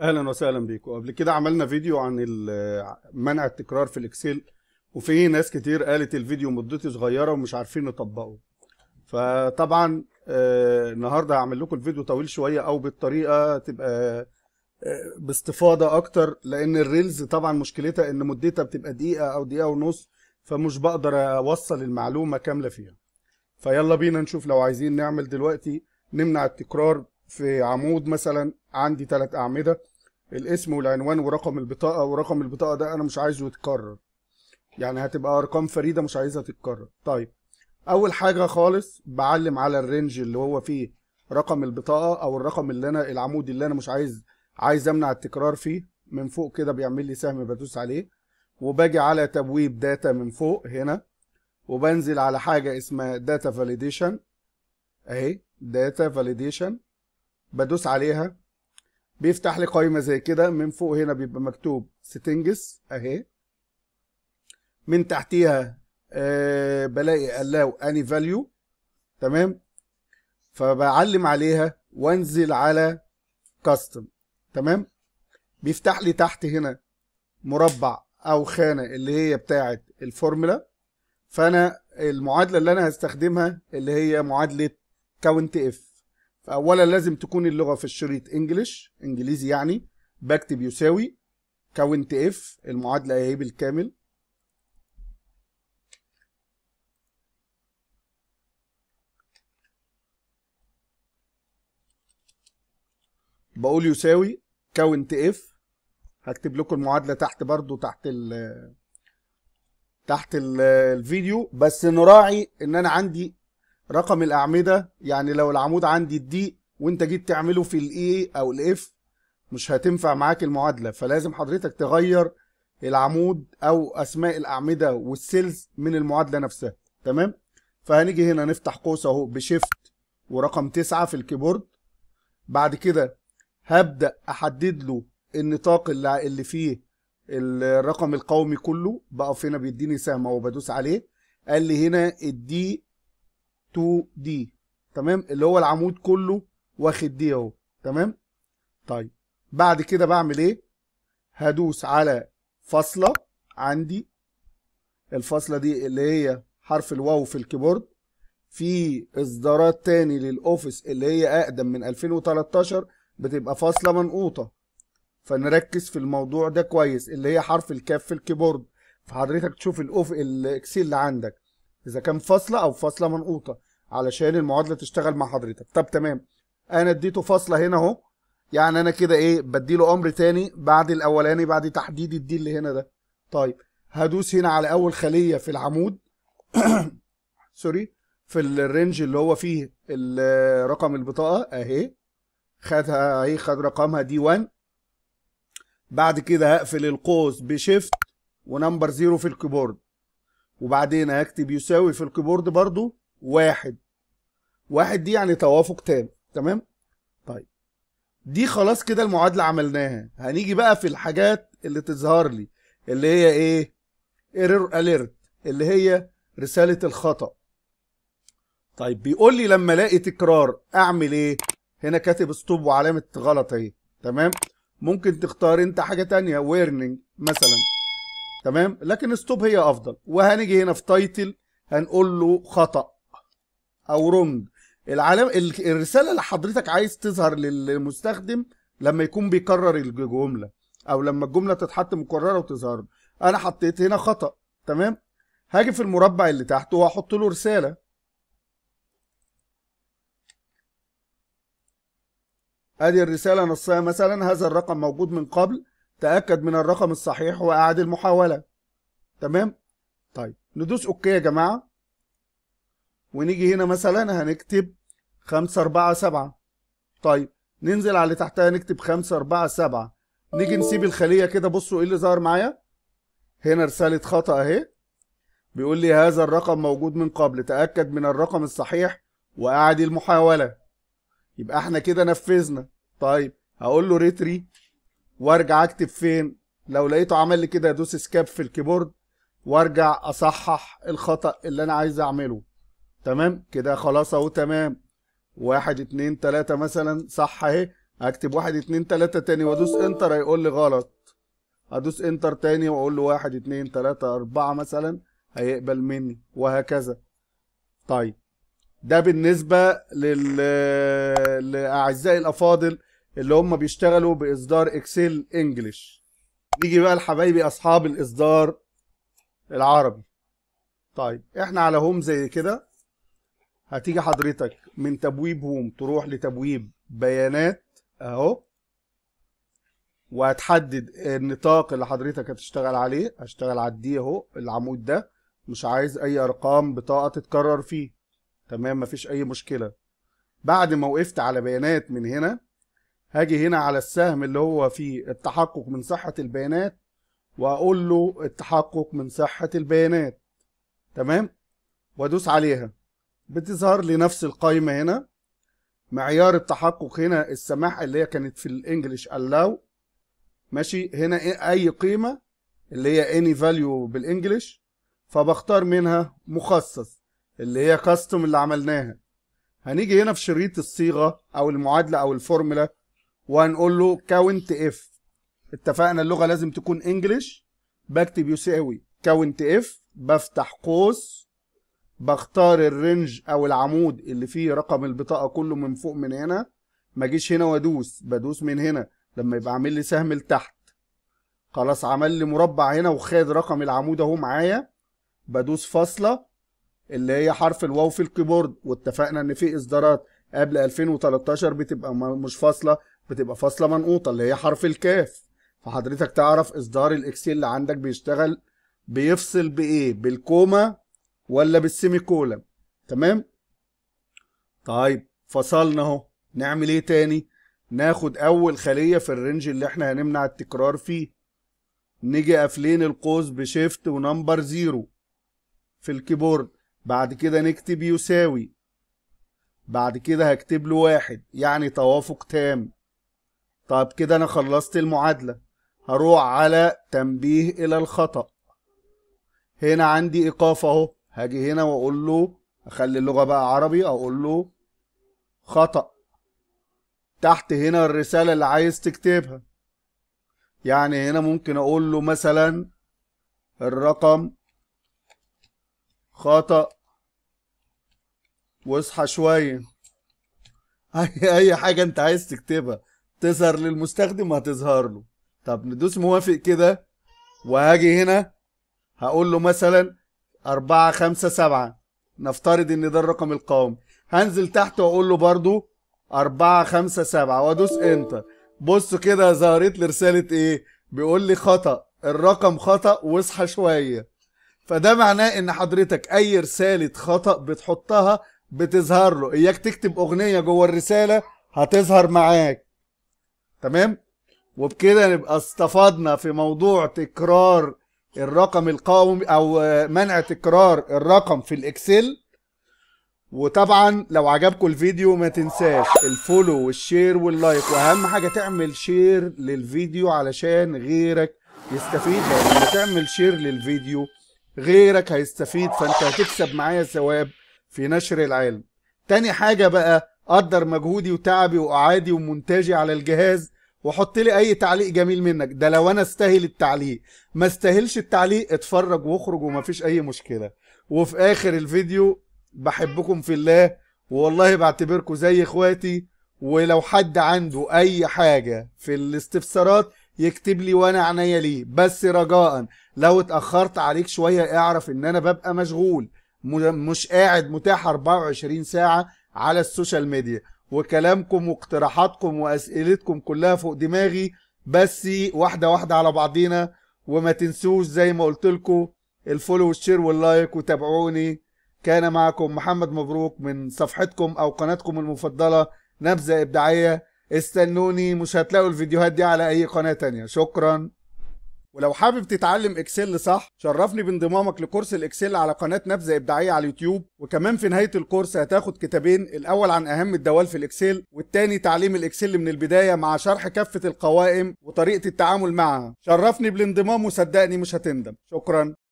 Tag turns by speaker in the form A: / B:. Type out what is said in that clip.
A: اهلا وسهلا بيكم قبل كده عملنا فيديو عن منع التكرار في الاكسل وفي ناس كتير قالت الفيديو مدته صغيره ومش عارفين نطبقه فطبعا آه، النهارده هعمل لكم الفيديو طويل شويه او بالطريقه تبقى آه، باستفاضه اكتر لان الريلز طبعا مشكلتها ان مدتها بتبقى دقيقه او دقيقه ونص فمش بقدر اوصل المعلومه كامله فيها فيلا بينا نشوف لو عايزين نعمل دلوقتي نمنع التكرار في عمود مثلا عندي ثلاث اعمده الاسم والعنوان ورقم البطاقه ورقم البطاقه ده انا مش عايزه يتكرر يعني هتبقى ارقام فريده مش عايزها تتكرر طيب اول حاجه خالص بعلم على الرينج اللي هو فيه رقم البطاقه او الرقم اللي انا العمود اللي انا مش عايز عايز امنع التكرار فيه من فوق كده بيعمل لي سهم بدوس عليه وباجي على تبويب داتا من فوق هنا وبنزل على حاجه اسمها داتا فاليديشن اهي داتا فاليديشن بدوس عليها بيفتح لي قائمه زي كده من فوق هنا بيبقى مكتوب ستنجس اهي من تحتيها آه بلاقي الاو اني فاليو تمام فبعلم عليها وانزل على كاستم تمام بيفتح لي تحت هنا مربع او خانه اللي هي بتاعه الفورمولا فانا المعادله اللي انا هستخدمها اللي هي معادله كاونت اف فأولا لازم تكون اللغة في الشريط انجلش انجليزي يعني بكتب يساوي كاونت اف المعادلة اهي بالكامل بقول يساوي كاونت اف هكتب لكم المعادلة تحت برضو تحت ال تحت الفيديو بس نراعي ان انا عندي رقم الاعمده يعني لو العمود عندي الدي وانت جيت تعمله في الاي او الاف مش هتنفع معاك المعادله فلازم حضرتك تغير العمود او اسماء الاعمده والسيلز من المعادله نفسها تمام فهنيجي هنا نفتح قوس اهو بشيفت ورقم 9 في الكيبورد بعد كده هبدا احدد له النطاق اللي, اللي فيه الرقم القومي كله بقف هنا بيديني سهم اهو بدوس عليه قال لي هنا الدي 2 دي تمام اللي هو العمود كله واخد دي اهو تمام طيب بعد كده بعمل ايه هدوس على فاصله عندي الفاصله دي اللي هي حرف الواو في الكيبورد في اصدارات تاني للاوفيس اللي هي اقدم من 2013 بتبقى فاصله منقوطه فنركز في الموضوع ده كويس اللي هي حرف الكاف في الكيبورد فحضرتك تشوف الاوف الاكسل اللي عندك اذا كان فاصله او فاصله منقوطه علشان المعادله تشتغل مع حضرتك طب تمام انا اديته فاصله هنا اهو يعني انا كده ايه بدي له امر تاني بعد الاولاني بعد تحديد الدي اللي هنا ده طيب هدوس هنا على اول خليه في العمود سوري في الرينج اللي هو فيه رقم البطاقه اهي خدها اهي خد رقمها دي 1 بعد كده هقفل القوس بشيفت ونمبر زيرو في الكيبورد وبعدين هكتب يساوي في الكيبورد برضو واحد واحد دي يعني توافق تام تمام طيب دي خلاص كده المعادله عملناها هنيجي بقى في الحاجات اللي تظهر لي اللي هي ايه ايرور اليرت اللي هي رساله الخطا طيب بيقول لي لما الاقي تكرار اعمل ايه هنا كاتب ستوب وعلامه غلط اهي تمام ممكن تختار انت حاجه تانية ويرنينج مثلا تمام لكن ستوب هي افضل وهنيجي هنا في تايتل هنقول له خطا او رونج العلامة الرساله اللي حضرتك عايز تظهر للمستخدم لما يكون بيكرر الجمله او لما الجمله تتحط مكرره وتظهر انا حطيت هنا خطا تمام هاجي في المربع اللي تحته واحط له رساله ادي الرساله نصها مثلا هذا الرقم موجود من قبل تاكد من الرقم الصحيح واعاد المحاوله تمام طيب ندوس اوكي يا جماعه ونيجي هنا مثلا هنكتب خمسة أربعة سبعة طيب ننزل على اللي تحتها نكتب خمسة أربعة سبعة نيجي نسيب الخليه كده بصوا ايه اللي ظهر معايا هنا رساله خطا اهي بيقول لي هذا الرقم موجود من قبل تاكد من الرقم الصحيح واعد المحاوله يبقى احنا كده نفذنا طيب هقول له ريتري وارجع اكتب فين لو لقيته عمل لي كده ادوس سكاب في الكيبورد وارجع اصحح الخطا اللي انا عايز اعمله تمام كده خلاص اهو تمام واحد اتنين تلاتة مثلا صح اهي اكتب واحد اتنين تلاتة تاني وادوس انتر هيقول لي غلط ادوس انتر تاني واقول له واحد اتنين تلاتة اربعة مثلا هيقبل مني وهكذا طيب ده بالنسبة لل لأعزائي الأفاضل اللي هم بيشتغلوا بإصدار إكسل انجلش نيجي بقى لحبايبي أصحاب الإصدار العربي طيب إحنا على هوم زي كده هتيجي حضرتك من تبويب هوم تروح لتبويب بيانات اهو وهتحدد النطاق اللي حضرتك هتشتغل عليه هشتغل على الدي اهو العمود ده مش عايز اي ارقام بطاقه تتكرر فيه تمام مفيش اي مشكله بعد ما وقفت على بيانات من هنا هاجي هنا على السهم اللي هو فيه التحقق من صحه البيانات واقول له التحقق من صحه البيانات تمام وادوس عليها بتظهر لي نفس القايمه هنا معيار التحقق هنا السماح اللي هي كانت في الانجليش allow ماشي هنا إيه؟ اي قيمه اللي هي any value بالانجليش فبختار منها مخصص اللي هي custom اللي عملناها هنيجي هنا في شريط الصيغه او المعادله او الفورمولا وهنقول له كاونت اف اتفقنا اللغه لازم تكون انجليش بكتب يساوي كاونت اف بفتح قوس بختار الرنج او العمود اللي فيه رقم البطاقه كله من فوق من هنا ما جيش هنا وادوس بدوس من هنا لما يبقى عامل لي سهم لتحت خلاص عمل لي مربع هنا وخد رقم العمود اهو معايا بدوس فاصله اللي هي حرف الواو في الكيبورد واتفقنا ان في اصدارات قبل 2013 بتبقى مش فاصله بتبقى فاصله منقوطه اللي هي حرف الكاف فحضرتك تعرف اصدار الاكسل اللي عندك بيشتغل بيفصل بايه بالكومة ولا بالسيمي كولن تمام طيب فصلنا اهو نعمل ايه تاني ناخد اول خليه في الرينج اللي احنا هنمنع التكرار فيه نيجي قافلين القوس بشيفت ونمبر زيرو في الكيبورد بعد كده نكتب يساوي بعد كده هكتب له واحد يعني توافق تام طب كده انا خلصت المعادله هروح على تنبيه الى الخطا هنا عندي ايقاف اهو هاجي هنا واقول له اخلي اللغه بقى عربي اقول له خطا تحت هنا الرساله اللي عايز تكتبها يعني هنا ممكن اقول له مثلا الرقم خطا واصحى شويه اي حاجه انت عايز تكتبها تظهر للمستخدم هتظهر له طب ندوس موافق كده وهاجي هنا هقول له مثلا أربعة خمسة سبعة نفترض إن ده الرقم القومي هنزل تحت وأقول له برضو أربعة خمسة سبعة وأدوس إنتر بص كده ظهرت لي رسالة إيه بيقول لي خطأ الرقم خطأ واصحى شوية فده معناه إن حضرتك أي رسالة خطأ بتحطها بتظهر له إياك تكتب أغنية جوه الرسالة هتظهر معاك تمام وبكده نبقى استفدنا في موضوع تكرار الرقم القومي او آه، منع تكرار الرقم في الاكسل وطبعا لو عجبكم الفيديو ما تنساش الفولو والشير واللايك واهم حاجه تعمل شير للفيديو علشان غيرك يستفيد لان لما تعمل شير للفيديو غيرك هيستفيد فانت هتكسب معايا ثواب في نشر العلم تاني حاجه بقى قدر مجهودي وتعبي واعادي ومونتاجي على الجهاز وحط لي اي تعليق جميل منك ده لو انا استاهل التعليق ما استاهلش التعليق اتفرج واخرج وما فيش اي مشكله وفي اخر الفيديو بحبكم في الله والله بعتبركم زي اخواتي ولو حد عنده اي حاجه في الاستفسارات يكتب لي وانا عناية ليه بس رجاء لو اتاخرت عليك شويه اعرف ان انا ببقى مشغول مش قاعد متاح 24 ساعه على السوشيال ميديا وكلامكم واقتراحاتكم واسئلتكم كلها فوق دماغي بس واحده واحده على بعضينا وما تنسوش زي ما قلت لكم الفولو والشير واللايك وتابعوني كان معكم محمد مبروك من صفحتكم او قناتكم المفضله نبذه ابداعيه استنوني مش هتلاقوا الفيديوهات دي على اي قناه تانية شكرا ولو حابب تتعلم اكسل صح شرفني بانضمامك لكورس الاكسل على قناه نبذه ابداعيه على اليوتيوب وكمان في نهايه الكورس هتاخد كتابين الاول عن اهم الدوال في الاكسل والتاني تعليم الاكسل من البدايه مع شرح كافه القوائم وطريقه التعامل معها شرفني بالانضمام وصدقني مش هتندم شكرا